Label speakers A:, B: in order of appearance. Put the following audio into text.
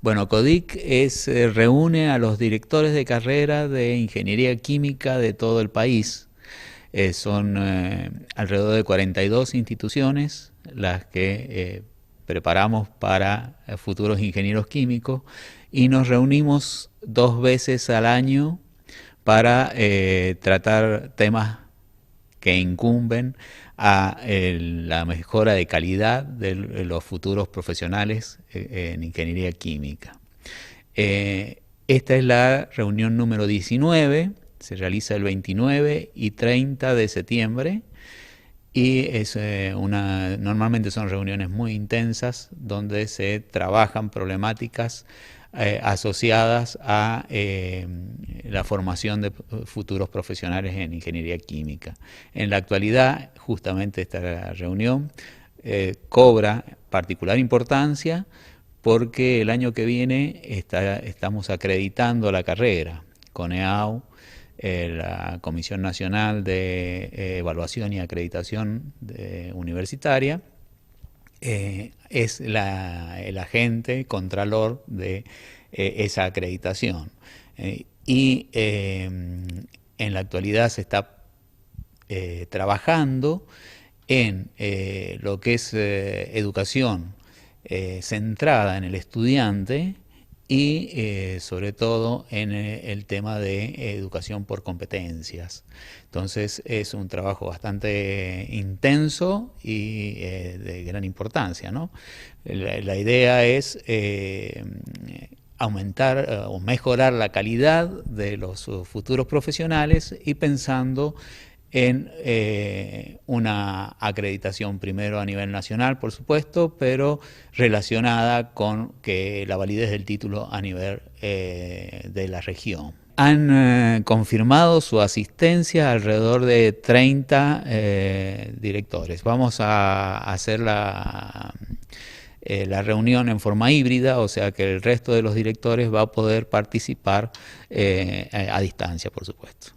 A: Bueno, CODIC eh, reúne a los directores de carrera de ingeniería química de todo el país. Eh, son eh, alrededor de 42 instituciones las que preparamos para futuros ingenieros químicos y nos reunimos dos veces al año para tratar temas que incumben a la mejora de calidad de los futuros profesionales eh, en ingeniería química. Eh, esta es la reunión número 19, se realiza el 29 y 30 de septiembre y es eh, una normalmente son reuniones muy intensas donde se trabajan problemáticas eh, asociadas a eh, la formación de futuros profesionales en ingeniería química. En la actualidad, justamente esta reunión eh, cobra particular importancia porque el año que viene estamos acreditando la carrera con EAU, la Comisión Nacional de Evaluación y Acreditación Universitaria eh, es el agente contralor de eh, esa acreditación. Eh, y en la actualidad se está trabajando en lo que es educación centrada en el estudiante, y eh, sobre todo en eh, el tema de eh, educación por competencias. Entonces es un trabajo bastante intenso y de gran importancia. ¿no? La, idea es aumentar o mejorar la calidad de los uh, futuros profesionales y pensando en eh, una acreditación primero a nivel nacional, por supuesto, pero relacionada con que la validez del título a nivel eh, de la región. Han eh, confirmado su asistencia alrededor de 30 directores. Vamos a hacer la, la reunión en forma híbrida, o sea que el resto de los directores va a poder participar a distancia, por supuesto.